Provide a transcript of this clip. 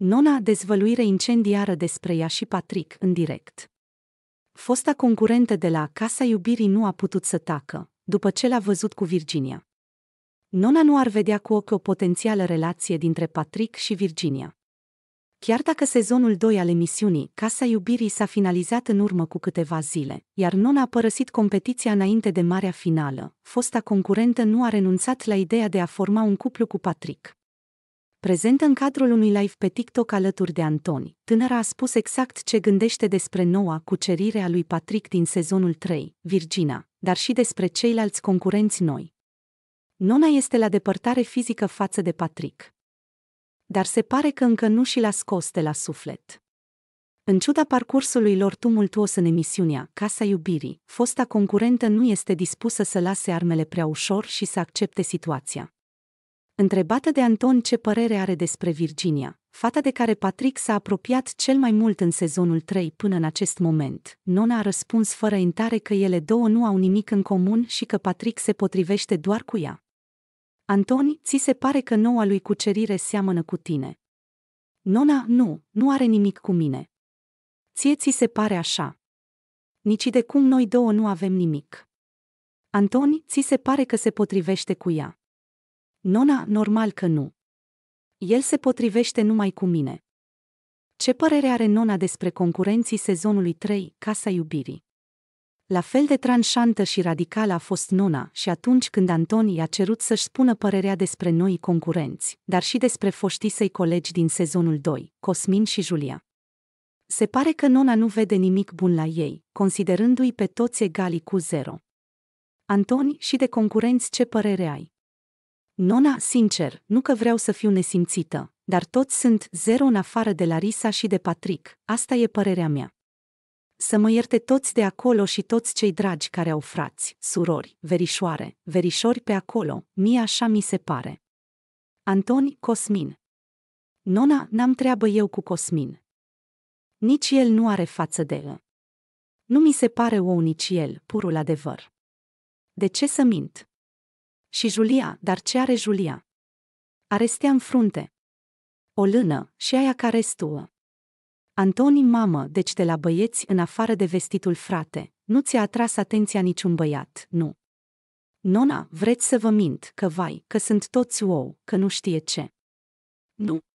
Nona dezvăluire incendiară despre ea și Patrick în direct. Fosta concurentă de la Casa Iubirii nu a putut să tacă, după ce l-a văzut cu Virginia. Nona nu ar vedea cu ochi o potențială relație dintre Patrick și Virginia. Chiar dacă sezonul 2 al emisiunii Casa Iubirii s-a finalizat în urmă cu câteva zile, iar Nona a părăsit competiția înainte de marea finală, fosta concurentă nu a renunțat la ideea de a forma un cuplu cu Patrick. Prezent în cadrul unui live pe TikTok alături de Antoni, tânăra a spus exact ce gândește despre noua cucerire a lui Patrick din sezonul 3, Virgina, dar și despre ceilalți concurenți noi. Nona este la depărtare fizică față de Patrick. Dar se pare că încă nu și l-a scos de la suflet. În ciuda parcursului lor tumultuos în emisiunea Casa Iubirii, fosta concurentă nu este dispusă să lase armele prea ușor și să accepte situația. Întrebată de Anton ce părere are despre Virginia, fata de care Patrick s-a apropiat cel mai mult în sezonul 3 până în acest moment, Nona a răspuns fără intare că ele două nu au nimic în comun și că Patrick se potrivește doar cu ea. Antoni, ți se pare că noua lui cucerire seamănă cu tine. Nona, nu, nu are nimic cu mine. Ție ți se pare așa. Nici de cum noi două nu avem nimic. Antoni, ți se pare că se potrivește cu ea. Nona, normal că nu. El se potrivește numai cu mine. Ce părere are Nona despre concurenții sezonului 3, Casa Iubirii? La fel de tranșantă și radicală a fost Nona și atunci când Anton i-a cerut să-și spună părerea despre noi concurenți, dar și despre foștii săi colegi din sezonul 2, Cosmin și Julia. Se pare că Nona nu vede nimic bun la ei, considerându-i pe toți egali cu zero. Antoni, și de concurenți ce părere ai? Nona, sincer, nu că vreau să fiu nesimțită, dar toți sunt zero în afară de Larisa și de Patrick, asta e părerea mea. Să mă ierte toți de acolo și toți cei dragi care au frați, surori, verișoare, verișori pe acolo, mie așa mi se pare. Antoni Cosmin Nona, n-am treabă eu cu Cosmin. Nici el nu are față de el. Ă. Nu mi se pare ou nici el, purul adevăr. De ce să mint? Și Julia, dar ce are Julia? Arestea în frunte. O lână și aia care stuă. Antoni mamă, deci de la băieți în afară de vestitul frate, nu ți-a atras atenția niciun băiat, nu. Nona, vreți să vă mint, că vai, că sunt toți ou, că nu știe ce. Nu.